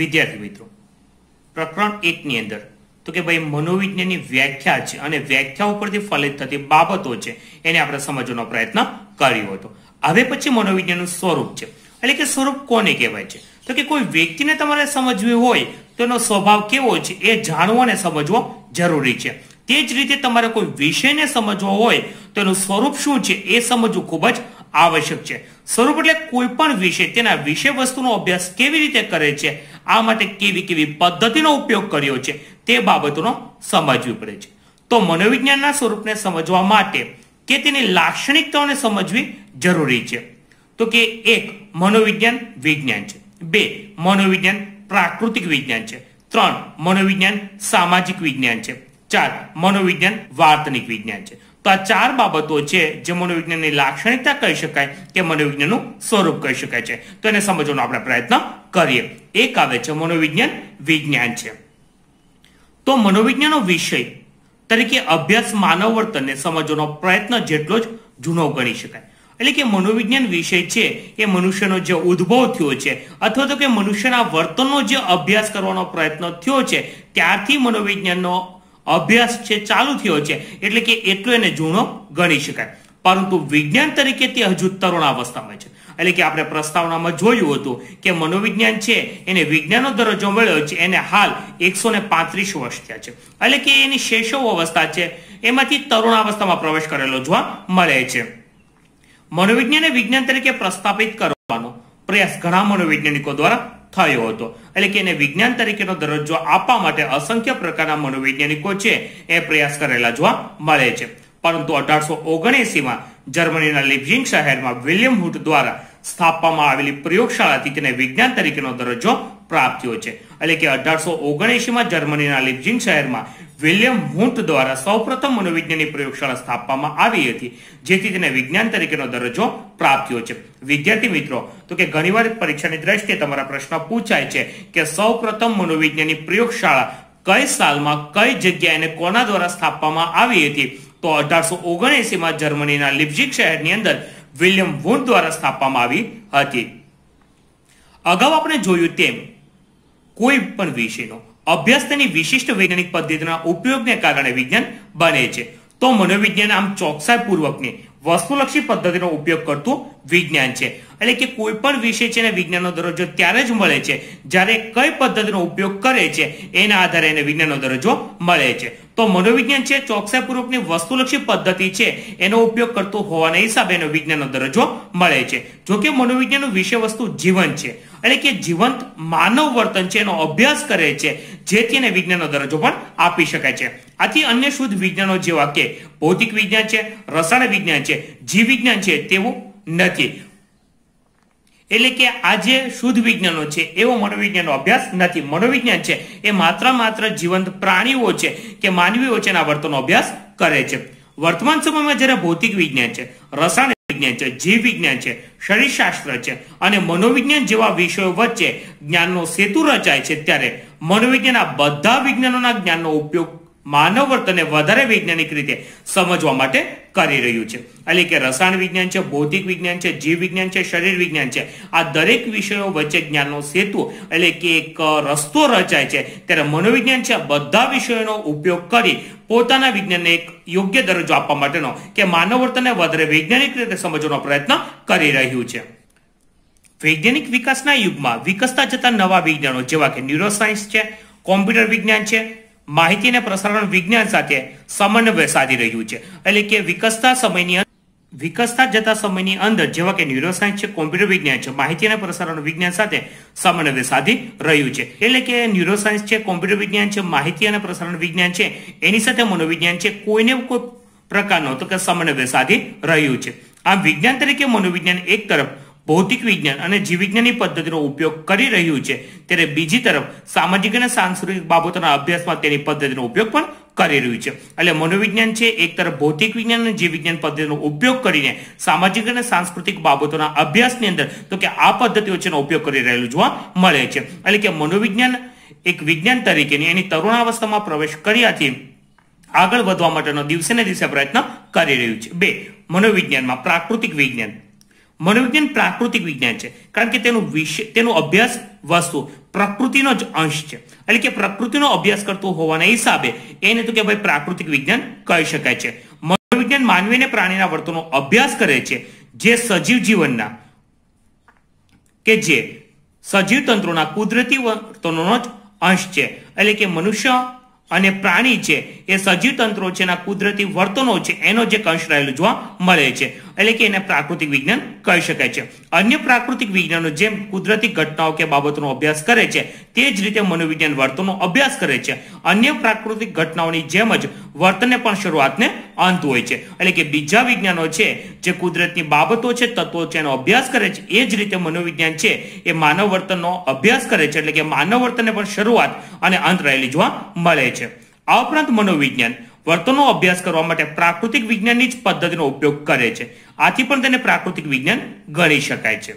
વિદ્યાર્થી મિત્રો પ્રકરણ એકની અંદર તો કે ભાઈ મનોવિજ્ઞાનની વ્યાખ્યા છે અને વ્યાખ્યા ઉપરથી ફલિત થતી બાબતો છે એને આપણે સમજવાનો પ્રયત્ન કર્યો હતો હવે પછી મનોવિજ્ઞાનનું સ્વરૂપ છે એટલે કે સ્વરૂપ કોને કહેવાય છે તો કે કોઈ વ્યક્તિને તમારે સમજવી હોય તો એનો સ્વભાવ કેવો છે એ જાણવો અને સમજવો જરૂરી છે તે જ રીતે તમારે કોઈ વિષયને સમજવો હોય તો એનું સ્વરૂપ શું છે એ સમજવું ખૂબ જ આવશ્યક છે સ્વરૂપ એટલે કોઈ પણ વિષય તેના વિષય વસ્તુનો અભ્યાસ કેવી રીતે કરે છે આ માટે કેવી કેવી પદ્ધતિનો ઉપયોગ કર્યો છે તે બાબતોનો સમજવી પડે છે તો મનોવિજ્ઞાનના સ્વરૂપને સમજવા માટે કે તેની લાક્ષણિકતાઓને સમજવી જરૂરી છે તો કે એક મનોવિજ્ઞાન વિજ્ઞાન છે બે મનોવિજ્ઞાન પ્રાકૃતિક વિજ્ઞાન છે ત્રણ મનોવિજ્ઞાન સામાજિક વિજ્ઞાન છે ચાર મનોવિજ્ઞાન વાર્તનિક વિજ્ઞાન છે તો આ ચાર બાબતો છે જે મનોવિજ્ઞાનની લાક્ષણિકતા કહી શકાય કે મનોવિજ્ઞાનનું સ્વરૂપ કહી શકાય છે તો એને સમજવાનો આપણે પ્રયત્ન કરીએ એક આવે છે મનોવિજ્ઞાન વિજ્ઞાન છે તો મનોવિજ્ઞાનનો વિષય તરીકે અભ્યાસ માનવ વર્તનને સમજવાનો પ્રયત્ન જેટલો જ જૂનો ગણી શકાય એટલે કે મનોવિજ્ઞાન વિષય છે એ મનુષ્યનો જે ઉદ્ભવ થયો છે અથવા તો કે મનુષ્યના વર્તનનો જે અભ્યાસ કરવાનો પ્રયત્ન થયો છે ત્યારથી મનોવિજ્ઞાનનો અભ્યાસ છે ચાલુ થયો છે એટલે કે એટલો એને જૂનો ગણી શકાય પરંતુ વિજ્ઞાન તરીકે તે હજુ તરુણાવસ્થામાં છે એટલે કે આપણે પ્રસ્તાવનામાં જોયું હતું કે મનોવિજ્ઞાન છે એને વિજ્ઞાનનો દરજ્જો મળ્યો છે એને હાલ એકસો ને પાંત્રીસ વર્ષ થયા છે એટલે કે એની શેષો અવસ્થા છે એમાંથી તરુણાવસ્થામાં પ્રવેશ કરેલો જોવા મળે છે મનોવિજ્ઞાનને વિજ્ઞાન તરીકે પ્રસ્થાપિત કરવાનો પ્રયાસ ઘણા મનોવૈજ્ઞાનિકો દ્વારા થયો હતો એટલે કે એને વિજ્ઞાન તરીકેનો દરજ્જો આપવા માટે અસંખ્ય પ્રકારના મનોવૈજ્ઞાનિકો છે એ પ્રયાસ કરેલા જોવા મળે છે પરંતુ અઢારસો ઓગણએસીમાં જર્મનીના લિપઝિંગ શહેરમાં વિલિયમ હુટ દ્વારા સ્થાપવામાં આવેલી પ્રયોગશાળાથી તેને વિજ્ઞાન તરીકેનો દરજ્જો પ્રાપ્ત થયો છે એટલે કે અઢારસો ઓગણએસીમાં જર્મનીના લિપઝિંગ શહેરમાં વિલિયમ હુન્ટ દ્વારા સૌપ્રથમ મનોવિજ્ઞાનની પ્રયોગશાળા સ્થાપવામાં આવી હતી જેથી તેને વિજ્ઞાન તરીકેનો દરજ્જો પ્રાપ્ત થયો છે વિદ્યાર્થી મિત્રો તો કે ઘણીવાર પરીક્ષાની દ્રષ્ટિએ તમારા પ્રશ્ન પૂછાય છે કે સૌપ્રથમ મનોવિજ્ઞાનની પ્રયોગશાળા કઈ સાલમાં કઈ જગ્યાએ અને કોના દ્વારા સ્થાપવામાં આવી હતી તો અઢારસો ઓગણએસીમાં જર્મનીના લિપ્ઝિક શહેરની અંદર વિલિયમ વુડ દ્વારા સ્થાપવામાં આવી હતી અગાઉ આપણે જોયું તેમ કોઈ પણ વિષયનો અભ્યાસની વિશિષ્ટ વૈજ્ઞાનિક પદ્ધતિના ઉપયોગને કારણે વિજ્ઞાન બને છે તો મનોવિજ્ઞાન આમ ચોકસાઈપૂર્વકની વસ્તુલક્ષી પદ્ધતિનો ઉપયોગ કરતું વિજ્ઞાન છે એટલે કે કોઈ પણ વિષય છે ને વિજ્ઞાનનો દરજ્જો ત્યારે જ મળે છે જ્યારે કઈ પદ્ધતિનો ઉપયોગ કરે છે એના આધારે એને વિજ્ઞાનનો દરજ્જો મળે છે તો મનોવિજ્ઞાન છે ચોકસાઈપૂર્વકની વસ્તુલક્ષી પદ્ધતિ છે એનો ઉપયોગ કરતો હોવાના હિસાબે એનો વિજ્ઞાનનો દરજ્જો મળે છે જો કે મનોવિજ્ઞાનનું વિષય વસ્તુ જીવન છે એટલે કે જીવંત માનવ વર્તન છે એનો અભ્યાસ કરે છે જેથી એને વિજ્ઞાનનો દરજ્જો પણ આપી શકાય છે આથી અન્ય શુદ્ધ વિજ્ઞાનો જેવા કે ભૌતિક વિજ્ઞાન છે રસાયણ વિજ્ઞાન છે જીવ વિજ્ઞાન છે તેવું નથી એટલે કે આ જે શુદ્ધ વિજ્ઞાનો છે એવો મનોવિજ્ઞાનનો અભ્યાસ નથી મનોવિજ્ઞાન છે એ માત્ર માત્ર જીવંત પ્રાણીઓ છે કે માનવીઓ છે એના વર્તનનો અભ્યાસ કરે છે વર્તમાન સમયમાં જ્યારે ભૌતિક વિજ્ઞાન છે રસાયણ વિજ્ઞાન છે જીવ વિજ્ઞાન છે શરીરશાસ્ત્ર છે અને મનોવિજ્ઞાન જેવા વિષયો વચ્ચે જ્ઞાનનો સેતુ રચાય છે ત્યારે મનોવિજ્ઞાન આ બધા વિજ્ઞાનોના જ્ઞાનનો ઉપયોગ માનવ વર્તનને વધારે વૈજ્ઞાનિક રીતે સમજવા માટે કરી રહ્યું છે એટલે કે રસાયણ વિજ્ઞાન છે ભૌતિક વિજ્ઞાન છે જીવ વિજ્ઞાન છે શરીર વિજ્ઞાન છે આ દરેક વિષયો વચ્ચે જ્ઞાનનો સેતુ એટલે કે એક રસ્તો રચાય છે ત્યારે મનોવિજ્ઞાન છે બધા વિષયોનો ઉપયોગ કરી પોતાના વિજ્ઞાનને એક યોગ્ય દરજ્જો આપવા માટેનો કે માનવ વર્તનને વધારે વૈજ્ઞાનિક રીતે સમજવાનો પ્રયત્ન કરી રહ્યું છે વૈજ્ઞાનિક વિકાસના યુગમાં વિકસતા જતા નવા વિજ્ઞાનો જેવા કે ન્યુરોસાયન્સ છે કોમ્પ્યુટર વિજ્ઞાન છે માહિતી અને પ્રસારણ વિજ્ઞાન સાથે સમન્વય સાધી રહ્યું છે એટલે કે વિકસતા સમયની વિકસતા જતા સમયની અંદર જેવા કે ન્યુરોસાયન્સ છે કોમ્પ્યુટર વિજ્ઞાન છે માહિતી અને પ્રસારણ વિજ્ઞાન સાથે સમન્વય સાધી રહ્યું છે એટલે કે ન્યુરોસાયન્સ છે કોમ્પ્યુટર વિજ્ઞાન છે માહિતી અને પ્રસારણ વિજ્ઞાન છે એની સાથે મનોવિજ્ઞાન છે કોઈને કોઈ પ્રકારનો તો કે સમન્વય સાધી રહ્યું છે આમ વિજ્ઞાન તરીકે મનોવિજ્ઞાન એક તરફ ભૌતિક વિજ્ઞાન અને જીવવિજ્ઞાનની પદ્ધતિનો ઉપયોગ કરી રહ્યું છે ત્યારે બીજી તરફ સામાજિક અને સાંસ્કૃતિક બાબતોના અભ્યાસમાં તેની પદ્ધતિનો ઉપયોગ પણ કરી રહ્યું છે એટલે મનોવિજ્ઞાન છે એક તરફ ભૌતિક વિજ્ઞાન અને જીવવિજ્ઞાન પદ્ધતિનો ઉપયોગ કરીને સામાજિક અને સાંસ્કૃતિક બાબતોના અભ્યાસની અંદર તો કે આ પદ્ધતિઓ છેનો ઉપયોગ કરી રહેલું જોવા મળે છે એટલે કે મનોવિજ્ઞાન એક વિજ્ઞાન તરીકેની એની તરુણાવસ્થામાં પ્રવેશ કર્યાથી આગળ વધવા માટેનો દિવસે ને દિવસે પ્રયત્ન કરી રહ્યું છે બે મનોવિજ્ઞાનમાં પ્રાકૃતિક વિજ્ઞાન મનોવિજ્ઞાન પ્રાકૃતિક વિજ્ઞાન છે કારણ કે તેનું વિષય તેનો અભ્યાસ વસ્તુ પ્રકૃતિનો જ અંશ છે એટલે કે પ્રકૃતિનો અભ્યાસ કરતો હોવાના હિસાબે એને તો કે ભાઈ પ્રાકૃતિક વિજ્ઞાન કહી શકાય છે મનોવિજ્ઞાન માનવી અને પ્રાણીના વર્તનનો અભ્યાસ કરે છે જે સજીવ જીવનના કે જે સજીવ તંત્રોના કુદરતી વર્તનોનો જ અંશ છે એટલે કે મનુષ્ય અને પ્રાણી છે એ સજીવ તંત્રો છે એના કુદરતી વર્તનો છે એનો જે કંશ રહેલો જોવા મળે છે એટલે કે એને પ્રાકૃતિક વિજ્ઞાન કહી શકાય છે અન્ય પ્રાકૃતિક વિજ્ઞાનો જેમ કુદરતી ઘટનાઓ કે બાબતોનો અભ્યાસ કરે છે તે જ રીતે મનોવિજ્ઞાન વર્તનો અભ્યાસ કરે છે અન્ય પ્રાકૃતિક ઘટનાઓની જેમ જ વર્તને પણ શરૂઆતને અંત હોય છે એટલે કે બીજા વિજ્ઞાનો છે જે કુદરતની બાબતો છે તત્વો છે એનો અભ્યાસ કરે છે એ જ રીતે મનોવિજ્ઞાન છે એ માનવ વર્તનનો અભ્યાસ કરે છે એટલે કે માનવ વર્તનને પણ શરૂઆત અને અંત રહેલી જોવા મળે છે આ ઉપરાંત મનોવિજ્ઞાન વર્તનનો અભ્યાસ કરવા માટે પ્રાકૃતિક વિજ્ઞાનની જ પદ્ધતિનો ઉપયોગ કરે છે આથી પણ તેને પ્રાકૃતિક વિજ્ઞાન ગણી શકાય છે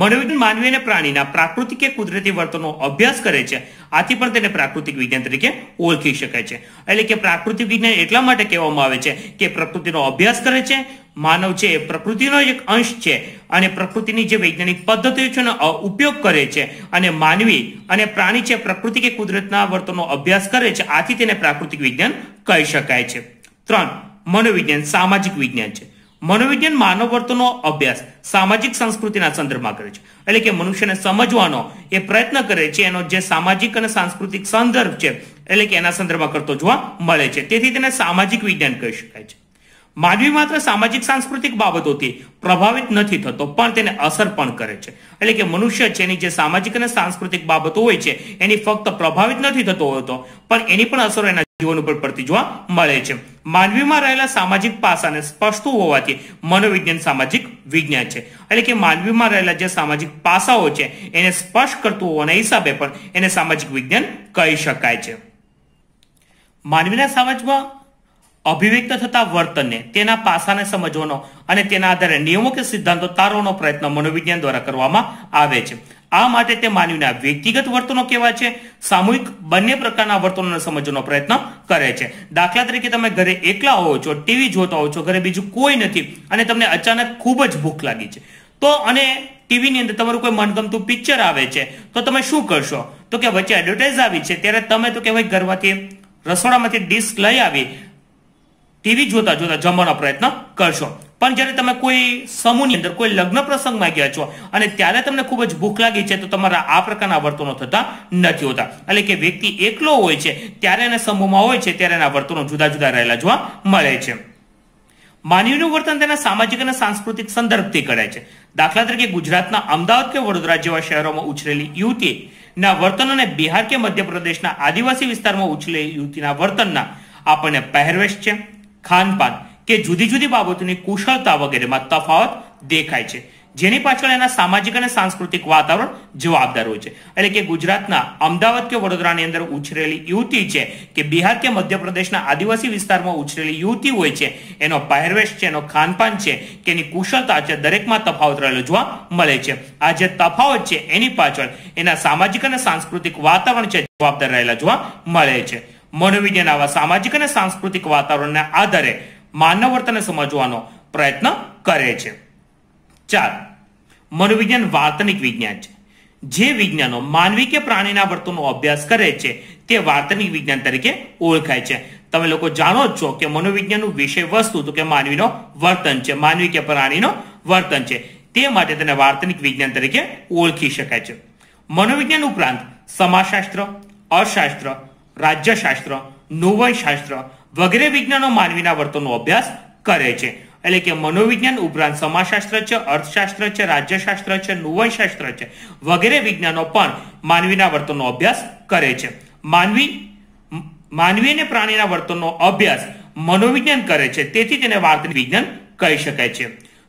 મનોવિજ્ઞાન માનવી અને પ્રાણીના પ્રાકૃતિક કે કુદરતી વર્તનનો અભ્યાસ કરે છે આથી પણ તેને પ્રાકૃતિક વિજ્ઞાન તરીકે ઓળખી શકાય છે એટલે કે પ્રાકૃતિક વિજ્ઞાન એટલા માટે કહેવામાં આવે છે કે પ્રકૃતિનો અભ્યાસ કરે છે માનવ છે એ પ્રકૃતિનો એક અંશ છે અને પ્રકૃતિની જે વૈજ્ઞાનિક પદ્ધતિઓ છે ઉપયોગ કરે છે અને માનવી અને પ્રાણી છે પ્રકૃતિ કે કુદરતના વર્તનનો અભ્યાસ કરે છે આથી તેને પ્રાકૃતિક વિજ્ઞાન કહી શકાય છે ત્રણ મનોવિજ્ઞાન સામાજિક વિજ્ઞાન છે મનોવિજ્ઞાન માનવ વર્તનનો અભ્યાસ સામાજિક સંસ્કૃતિના સંદર્ભમાં કરે છે એટલે કે મનુષ્યને સમજવાનો એ પ્રયત્ન કરે છે એનો જે સામાજિક અને સાંસ્કૃતિક સંદર્ભ છે એટલે કે એના સંદર્ભમાં કરતો જોવા મળે છે તેથી તેને સામાજિક વિજ્ઞાન કહી શકાય છે માનવી માત્ર સામાજિક સાંસ્કૃતિક બાબતોથી પ્રભાવિત નથી થતો પણ તેને અસર પણ કરે છે એટલે કે મનુષ્ય છે એની જે સામાજિક અને સાંસ્કૃતિક બાબતો હોય છે એની ફક્ત પ્રભાવિત નથી થતો હોતો પણ એની પણ અસરો એના જીવન ઉપર પડતી જોવા મળે છે માનવીમાં રહેલા સામાજિક પાસાને સ્પષ્ટતું હોવાથી મનોવિજ્ઞાન સામાજિક વિજ્ઞાન છે એટલે કે માનવીમાં રહેલા જે સામાજિક પાસાઓ છે એને સ્પષ્ટ કરતું હોવાના હિસાબે પણ એને સામાજિક વિજ્ઞાન કહી શકાય છે માનવીના સમાજમાં અભિવ્યક્ત થતા વર્તનને તેના પાસાને સમજવાનો અને તેના આધારે નિયમો કે સિદ્ધાંતો તારવાનો પ્રયત્ન મનોવિજ્ઞાન દ્વારા કરવામાં આવે છે આ માટે તે માનવીના વ્યક્તિગત વર્તનો કેવા છે સામૂહિક બંને પ્રકારના વર્તનોને સમજવાનો પ્રયત્ન કરે છે દાખલા તરીકે તમે ઘરે એકલા હોવ છો ટીવી જોતા હોવ છો ઘરે બીજું કોઈ નથી અને તમને અચાનક ખૂબ જ ભૂખ લાગી છે તો અને ટીવીની અંદર તમારું કોઈ મનગમતું પિક્ચર આવે છે તો તમે શું કરશો તો કે વચ્ચે એડવર્ટાઇઝ આવી છે ત્યારે તમે તો કહેવાય ઘરમાંથી રસોડામાંથી ડિશ લઈ આવી ટીવી જોતા જોતા જમવાનો પ્રયત્ન કરશો પણ જ્યારે તમે કોઈ સમૂહની અંદર કોઈ લગ્ન પ્રસંગમાં ગયા છો અને ત્યારે તમને ખૂબ જ ભૂખ લાગી છે તો તમારા આ પ્રકારના વર્તનો થતા નથી હોતા એટલે કે વ્યક્તિ એકલો હોય છે ત્યારે એના સમૂહમાં હોય છે ત્યારે એના વર્તનો જુદા જુદા રહેલા જોવા મળે છે માનવીનું વર્તન તેના સામાજિક અને સાંસ્કૃતિક સંદર્ભથી કરે છે દાખલા તરીકે ગુજરાતના અમદાવાદ કે વડોદરા જેવા શહેરોમાં ઉછરેલી યુવતીના વર્તન અને બિહાર કે મધ્યપ્રદેશના આદિવાસી વિસ્તારમાં ઉછરેલી યુવતીના વર્તનના આપણને પહેરવેશ છે ખાનપાન કે જુદી જુદી બાબતોની કુશળતા વગેરેમાં તફાવત દેખાય છે જેની પાછળ એના સામાજિક અને સાંસ્કૃતિક વાતાવરણ જવાબદાર હોય છે એટલે કે ગુજરાતના અમદાવાદ કે વડોદરાની અંદર ઉછરેલી યુવતી છે કે બિહાર કે મધ્યપ્રદેશના આદિવાસી વિસ્તારમાં ઉછરેલી યુવતી હોય છે એનો પહેરવેશ છે એનો ખાનપાન છે કે એની કુશળતા છે દરેકમાં તફાવત રહેલો જોવા મળે છે આ જે તફાવત છે એની પાછળ એના સામાજિક અને સાંસ્કૃતિક વાતાવરણ છે જવાબદાર રહેલા જોવા મળે છે મનોવિજ્ઞાન આવા સામાજિક અને સાંસ્કૃતિક વાતાવરણના આધારે માનવ વર્તનને સમજવાનો પ્રયત્ન કરે છે ચાર મનોવિજ્ઞાન વાર્તનિક વિજ્ઞાન છે જે વિજ્ઞાનો માનવી કે પ્રાણીના વર્તનનો અભ્યાસ કરે છે તે વાર્તનિક વિજ્ઞાન તરીકે ઓળખાય છે તમે લોકો જાણો છો કે મનોવિજ્ઞાનનું વિષય વસ્તુ તો કે માનવીનો વર્તન છે માનવી કે પ્રાણીનો વર્તન છે તે માટે તેને વાર્તનિક વિજ્ઞાન તરીકે ઓળખી શકાય છે મનોવિજ્ઞાન ઉપરાંત સમાજશાસ્ત્ર અર્થશાસ્ત્ર રાજ્યશાસ્ત્ર શાસ્ત્ર વગેરે વિજ્ઞાનો માનવીના વર્તનનો અભ્યાસ કરે છે એટલે કે મનોવિજ્ઞાન ઉપરાંત સમાજશાસ્ત્ર છે અર્થશાસ્ત્ર છે રાજ્યશાસ્ત્ર છે નુવનશાસ્ત્ર છે વગેરે વિજ્ઞાનો પણ માનવીના વર્તનનો અભ્યાસ કરે છે માનવી માનવી અને પ્રાણીના વર્તનનો અભ્યાસ મનોવિજ્ઞાન કરે છે તેથી તેને વાર્તનિક વિજ્ઞાન કહી શકાય છે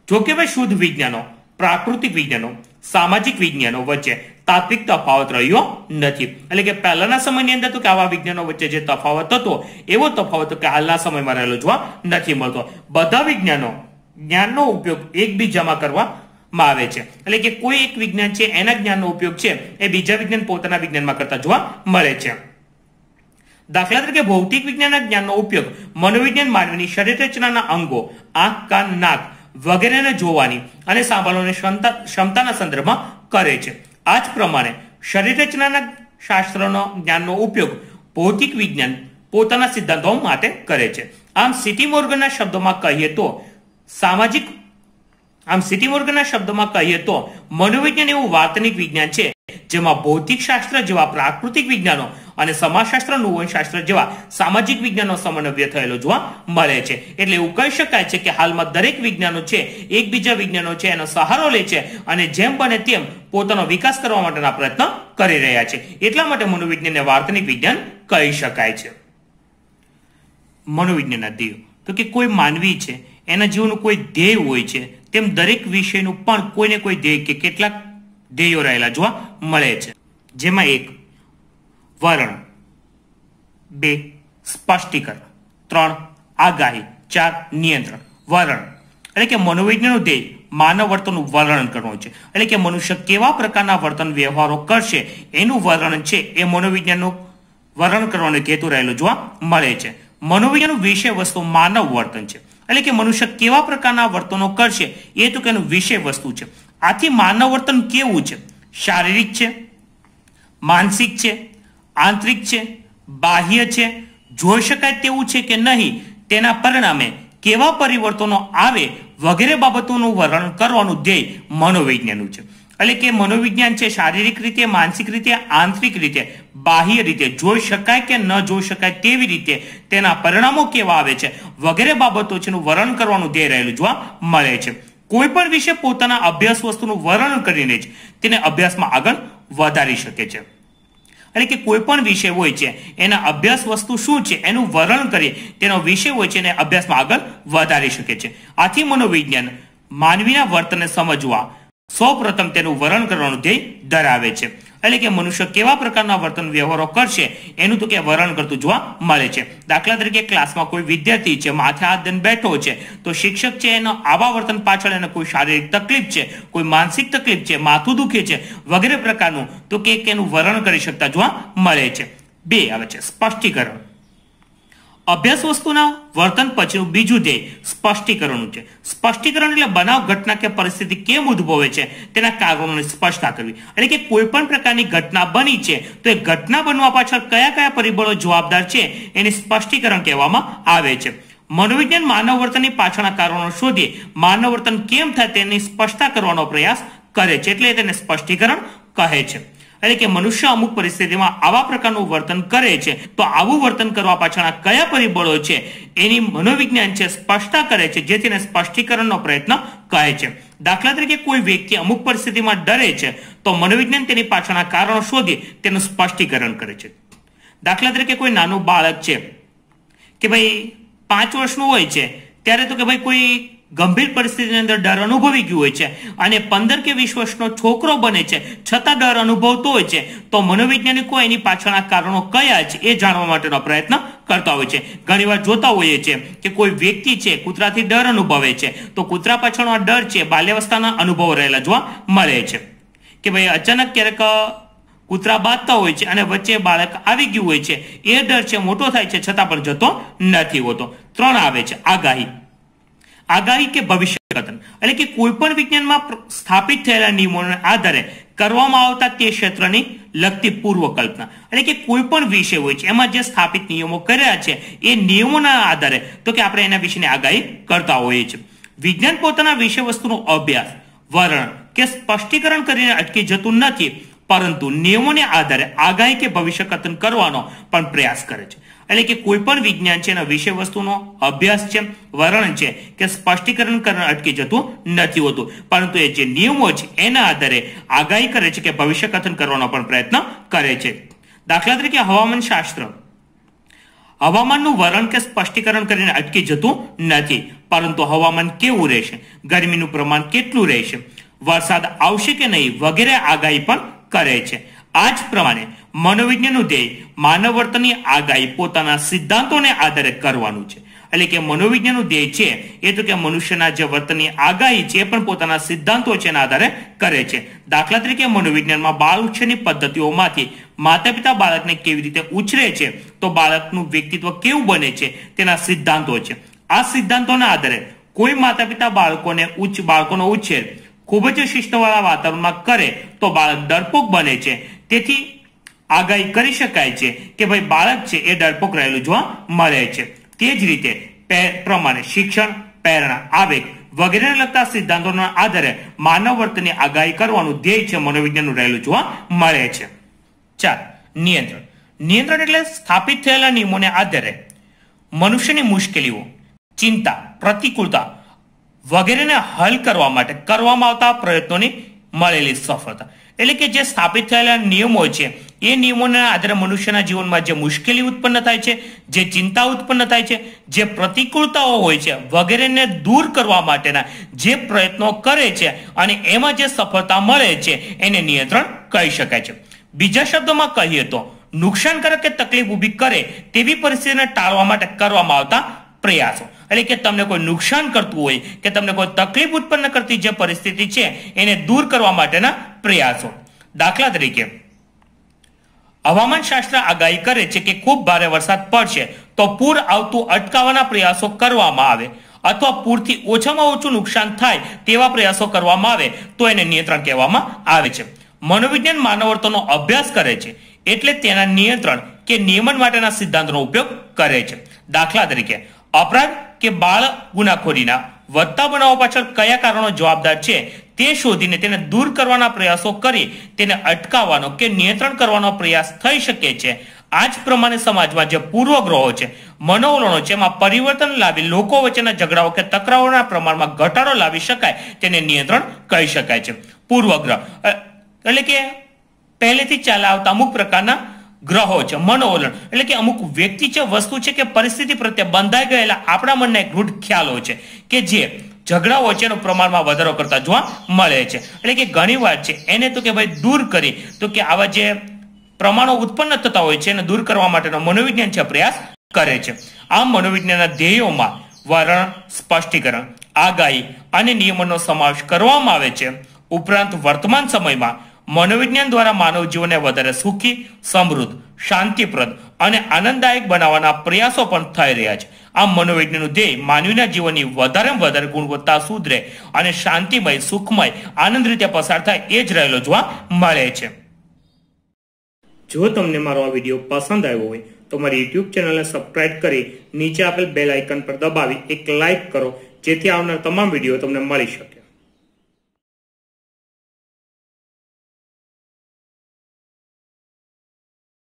જો કે ભાઈ શુદ્ધ વિજ્ઞાનો પ્રાકૃતિક વિજ્ઞાનો સામાજિક વિજ્ઞાનો વચ્ચે તાત્વિક તફાવત રહ્યો નથી એટલે કે પહેલાના સમયની અંદર તો કે આવા વિજ્ઞાનો વચ્ચે જે તફાવત હતો એવો તફાવત કે હાલના સમયમાં રહેલો જોવા નથી મળતો બધા વિજ્ઞાનો જ્ઞાનનો ઉપયોગ એકબીજામાં કરવા માં આવે છે એટલે કે કોઈ એક વિજ્ઞાન છે એના જ્ઞાનનો ઉપયોગ છે એ બીજા વિજ્ઞાન પોતાના વિજ્ઞાનમાં કરતા જોવા મળે છે દાખલા તરીકે ભૌતિક વિજ્ઞાનના જ્ઞાનનો ઉપયોગ મનોવિજ્ઞાન માનવીની શરીર રચનાના અંગો આંખ કાન નાક વગેરેને જોવાની અને સાંભળવાની ક્ષમતાના સંદર્ભમાં કરે છે આ જ પ્રમાણે શરીર રચનાના શાસ્ત્રનો જ્ઞાનનો ઉપયોગ ભૌતિક વિજ્ઞાન પોતાના સિદ્ધાંતો માટે કરે છે આમ સિટી મોર્ગનના શબ્દોમાં કહીએ તો સામાજિક આમ સિટી મોર્ગના શબ્દોમાં કહીએ તો મનોવિજ્ઞાન એવું વાર્તનિક વિજ્ઞાન છે જેમાં ભૌતિક શાસ્ત્ર જેવા પ્રાકૃતિક વિજ્ઞાનો અને સમાજશાસ્ત્રનું વનશાસ્ત્ર જેવા સામાજિક વિજ્ઞાનનો સમન્વય થયેલો જોવા મળે છે એટલે એવું કહી શકાય છે કે હાલમાં દરેક વિજ્ઞાનો છે એકબીજા વિજ્ઞાનો છે એનો સહારો લે છે અને જેમ બને તેમ પોતાનો વિકાસ કરવા માટેના પ્રયત્ન કરી રહ્યા છે એટલા માટે મનોવિજ્ઞાનને વાર્તનિક વિજ્ઞાન કહી શકાય છે મનોવિજ્ઞાનના ધ્યેયો તો કે કોઈ માનવી છે એના જીવનનું કોઈ ધ્યેય હોય છે તેમ દરેક વિષયનું પણ કોઈને કોઈ ધ્યેય કે કેટલાક ધ્યેયો રહેલા જોવા મળે છે જેમાં એક વલણ બે સ્પષ્ટીકરણ ત્રણ આગાહી ચાર નિયંત્રણ વલણ એટલે કે મનોવિજ્ઞાનનું ધ્યેય માનવ વર્તનનું વર્ણન કરવું છે એટલે કે મનુષ્ય કેવા પ્રકારના વર્તન વ્યવહારો કરશે એનું વર્ણન છે એ મનોવિજ્ઞાનનું વર્ણન કરવાનો હેતુ રહેલો જોવા મળે છે મનોવિજ્ઞાન વિષય વસ્તુ માનવ વર્તન છે એટલે કે મનુષ્ય કેવા પ્રકારના વર્તનો કરશે એ તો કેનું વિષય વસ્તુ છે આથી માનવ વર્તન કેવું છે શારીરિક છે માનસિક છે આંતરિક છે બાહ્ય છે જોઈ શકાય તેવું છે કે નહીં તેના પરિણામે કેવા પરિવર્તનો આવે વગેરે બાબતોનું વર્ણન કરવાનું ધ્યેય મનોવિજ્ઞાનનું છે એટલે કે મનોવિજ્ઞાન છે શારીરિક રીતે માનસિક રીતે આંતરિક રીતે બાહ્ય રીતે જોઈ શકાય કે ન જોઈ શકાય તેવી રીતે તેના પરિણામો કેવા આવે છે વગેરે બાબતો છેનું વર્ણન કરવાનું ધ્યેય રહેલું જોવા મળે છે કોઈ પણ વિશે પોતાના અભ્યાસ વસ્તુનું વર્ણન કરીને જ તેને અભ્યાસમાં આગળ વધારી શકે છે એટલે કે કોઈ પણ વિષય હોય છે એના અભ્યાસ વસ્તુ શું છે એનું વર્ણન કરીએ તેનો વિષય હોય છે એને અભ્યાસમાં આગળ વધારી શકે છે આથી મનોવિજ્ઞાન માનવીના વર્તનને સમજવા સૌપ્રથમ તેનું વર્ણન કરવાનું ધ્યેય ધરાવે છે એટલે કે મનુષ્ય કેવા પ્રકારના વર્તન વ્યવહારો કરશે એનું તો કે વર્ણન કરતું જોવા મળે છે દાખલા તરીકે ક્લાસમાં કોઈ વિદ્યાર્થી છે માથે હાથ દઈને બેઠો છે તો શિક્ષક છે એનો આવા વર્તન પાછળ એને કોઈ શારીરિક તકલીફ છે કોઈ માનસિક તકલીફ છે માથું દુખે છે વગેરે પ્રકારનું તો કે એનું વર્ણન કરી શકતા જોવા મળે છે બે આવે છે સ્પષ્ટીકરણ અભ્યાસ વસ્તુના વર્તન પછીનું બીજું ધ્યેય સ્પષ્ટીકરણનું છે સ્પષ્ટીકરણ એટલે બનાવ ઘટના કે પરિસ્થિતિ કેમ ઉદભવે છે તેના કારણોની સ્પષ્ટતા કરવી એટલે કે કોઈ પણ પ્રકારની ઘટના બની છે તો એ ઘટના બનવા પાછળ કયા કયા પરિબળો જવાબદાર છે એને સ્પષ્ટીકરણ કહેવામાં આવે છે મનોવિજ્ઞાન માનવ વર્તનની પાછળના કારણો શોધી માનવ વર્તન કેમ થાય તેની સ્પષ્ટતા કરવાનો પ્રયાસ કરે છે એટલે તેને સ્પષ્ટીકરણ કહે છે એટલે કે મનુષ્ય અમુક પરિસ્થિતિમાં આવા પ્રકારનું વર્તન કરે છે તો આવું વર્તન કરવા પાછળના કયા પરિબળો છે એની મનોવિજ્ઞાન છે સ્પષ્ટતા કરે છે જેથી એને સ્પષ્ટીકરણનો પ્રયત્ન કહે છે દાખલા તરીકે કોઈ વ્યક્તિ અમુક પરિસ્થિતિમાં ડરે છે તો મનોવિજ્ઞાન તેની પાછળના કારણો શોધી તેનું સ્પષ્ટીકરણ કરે છે દાખલા તરીકે કોઈ નાનું બાળક છે કે ભાઈ પાંચ વર્ષનું હોય છે ત્યારે તો કે ભાઈ કોઈ ગંભીર પરિસ્થિતિની અંદર ડર અનુભવી ગયું હોય છે અને પંદર કે વીસ વર્ષનો છોકરો બને છે છતાં ડર અનુભવતો હોય છે તો મનોવૈજ્ઞાનિકો એની પાછળના કારણો કયા છે એ જાણવા માટેનો પ્રયત્ન કરતા હોય છે ઘણીવાર જોતા હોઈએ છીએ કે કોઈ વ્યક્તિ છે કૂતરાથી ડર અનુભવે છે તો કૂતરા પાછળનો આ ડર છે બાલ્યાવસ્થાના અનુભવો રહેલા જોવા મળે છે કે ભાઈ અચાનક ક્યારેક કૂતરા બાંધતા હોય છે અને વચ્ચે બાળક આવી ગયું હોય છે એ ડર છે મોટો થાય છે છતાં પણ જતો નથી હોતો ત્રણ આવે છે આગાહી આગાહી કે ભવિષ્ય કથન એટલે કે કોઈ પણ વિજ્ઞાનમાં સ્થાપિત થયેલા નિયમોના આધારે કરવામાં આવતા તે ક્ષેત્રની લગતી પૂર્વ કલ્પના એટલે કે કોઈ પણ વિષય હોય છે એમાં જે સ્થાપિત નિયમો કર્યા છે એ નિયમોના આધારે તો કે આપણે એના વિશેની આગાહી કરતા હોઈએ છીએ વિજ્ઞાન પોતાના વિષય વસ્તુનો અભ્યાસ વર્ણન કે સ્પષ્ટીકરણ કરીને અટકી જતું નથી પરંતુ નિયમોને આધારે આગાહી કે ભવિષ્ય કથન કરવાનો પણ પ્રયાસ કરે છે એટલે કે કોઈ પણ વિજ્ઞાન છે એના વિષય વસ્તુનો અભ્યાસ છે વર્ણન છે કે સ્પષ્ટીકરણ કરણ અટકી જતું નથી હોતું પરંતુ એ જે નિયમો છે એના આધારે આગાહી કરે છે કે ભવિષ્ય કથન કરવાનો પણ પ્રયત્ન કરે છે દાખલા તરીકે હવામાન શાસ્ત્ર હવામાનનું વર્ણન કે સ્પષ્ટીકરણ કરીને અટકી જતું નથી પરંતુ હવામાન કેવું રહેશે ગરમીનું પ્રમાણ કેટલું રહેશે વરસાદ આવશે કે નહીં વગેરે આગાહી પણ કરે છે આ જ પ્રમાણે મનોવિજ્ઞાનનું ધ્યેય માનવ વર્તનની આગાહી પોતાના સિદ્ધાંતોને આધારે કરવાનું છે એટલે કે મનોવિજ્ઞાનનું ધ્યેય છે એ તો કે મનુષ્યના જે વર્તનની આગાહી છે એ પણ પોતાના સિદ્ધાંતો છે એના આધારે કરે છે દાખલા તરીકે મનોવિજ્ઞાનમાં બાળ ઉછેરની પદ્ધતિઓમાંથી માતા પિતા બાળકને કેવી રીતે ઉછરે છે તો બાળકનું વ્યક્તિત્વ કેવું બને છે તેના સિદ્ધાંતો છે આ સિદ્ધાંતોના આધારે કોઈ માતા પિતા બાળકોને ઉચ્ચ બાળકોનો ઉછેર ખૂબ જ શિસ્તવાળા વાતાવરણમાં કરે તો બાળક ડરપોક બને છે તેથી આગાહી કરી શકાય છે કે ભાઈ બાળક છે એ ડરપોક રહેલું જોવા મળે છે તે જ રીતે પ્રમાણે શિક્ષણ પ્રેરણા આવેગ વગેરેને લગતા સિદ્ધાંતોના આધારે માનવ વર્તનની આગાહી કરવાનું ધ્યેય છે મનોવિજ્ઞાનનું રહેલું જોવા મળે છે ચાર નિયંત્રણ નિયંત્રણ એટલે સ્થાપિત થયેલા નિયમોને આધારે મનુષ્યની મુશ્કેલીઓ ચિંતા પ્રતિકૂળતા વગેરેને હલ કરવા માટે કરવામાં આવતા પ્રયત્નોની મળેલી સફળતા એટલે કે જે સ્થાપિત થયેલા નિયમો છે એ નિયમોના આધારે મનુષ્યના જીવનમાં જે મુશ્કેલી ઉત્પન્ન થાય છે જે ચિંતા ઉત્પન્ન થાય છે જે પ્રતિકૂળતાઓ હોય છે વગેરેને દૂર કરવા માટેના જે પ્રયત્નો કરે છે અને એમાં જે સફળતા મળે છે એને નિયંત્રણ કહી શકાય છે બીજા શબ્દોમાં કહીએ તો નુકસાનકારક કે તકલીફ ઊભી કરે તેવી પરિસ્થિતિને ટાળવા માટે કરવામાં આવતા પ્રયાસો એટલે કે તમને કોઈ નુકસાન કરતું હોય કે તમને કોઈ તકલીફ ઉત્પન્ન કરતી જે પરિસ્થિતિ છે એને દૂર કરવા માટેના પ્રયાસો દાખલા તરીકે હવામાન શાસ્ત્ર આગાહી કરે છે કે ખૂબ ભારે વરસાદ પડશે તો પૂર આવતું અટકાવવાના પ્રયાસો કરવામાં આવે અથવા પૂરથી ઓછામાં ઓછું નુકસાન થાય તેવા પ્રયાસો કરવામાં આવે તો એને નિયંત્રણ કહેવામાં આવે છે મનોવિજ્ઞાન માનવર્તોનો અભ્યાસ કરે છે એટલે તેના નિયંત્રણ કે નિયમન માટેના સિદ્ધાંતનો ઉપયોગ કરે છે દાખલા તરીકે અપરાધ કે બાળ ગુનાખોરીના વધતા બનાવો પાછળ કયા કારણો જવાબદાર છે તે શોધીને તેને દૂર કરવાના પ્રયાસો કરી તેને અટકાવવાનો કે નિયંત્રણ કરવાનો પ્રયાસ થઈ શકે છે આજ પ્રમાણે સમાજમાં જે પૂર્વગ્રહો છે મનોવલણો છે એમાં પરિવર્તન લાવી લોકો વચ્ચેના ઝઘડાઓ કે તકરારોના પ્રમાણમાં ઘટાડો લાવી શકાય તેને નિયંત્રણ કહી શકાય છે પૂર્વગ્રહ એટલે કે પહેલેથી ચાલ આવતા અમુક પ્રકારના ગ્રહો છે મનોવલણ એટલે કે અમુક વ્યક્તિ છે વસ્તુ છે કે પરિસ્થિતિ પ્રત્યે બંધાઈ ગયેલા આપણા મનના એક રૂઢ ખ્યાલો છે કે જે ઝઘડાઓ છે એનું પ્રમાણમાં વધારો કરતા જોવા મળે છે એટલે કે ઘણી વાર છે એને તો કે ભાઈ દૂર કરી તો કે આવા જે પ્રમાણો ઉત્પન્ન થતા હોય છે એને દૂર કરવા માટેનો મનોવિજ્ઞાન છે પ્રયાસ કરે છે આ મનોવિજ્ઞાનના ધ્યેયોમાં વરણ સ્પષ્ટીકરણ આગાહી અને નિયમનનો સમાવેશ કરવામાં આવે છે ઉપરાંત વર્તમાન સમયમાં મનોવિજ્ઞાન દ્વારા માનવ જીવનને વધારે સુખી સમૃદ્ધ શાંતિપ્રદ અને આનંદદાયક બનાવવાના પ્રયાસો પણ થઈ રહ્યા છે આ મનોવિજ્ઞાનનું ધ્યેય માનવીના જીવનની વધારેમાં વધારે ગુણવત્તા સુધરે અને શાંતિમય સુખમય આનંદ રીતે પસાર થાય એ જ રહેલો જોવા મળે છે જો તમને મારો આ વિડીયો પસંદ આવ્યો હોય તો મારી યુટ્યુબ ચેનલને સબસ્ક્રાઈબ કરી નીચે આપેલ બેલ આઇકન પર દબાવી એક લાઇક કરો જેથી આવનાર તમામ વિડીયો તમને મળી શકે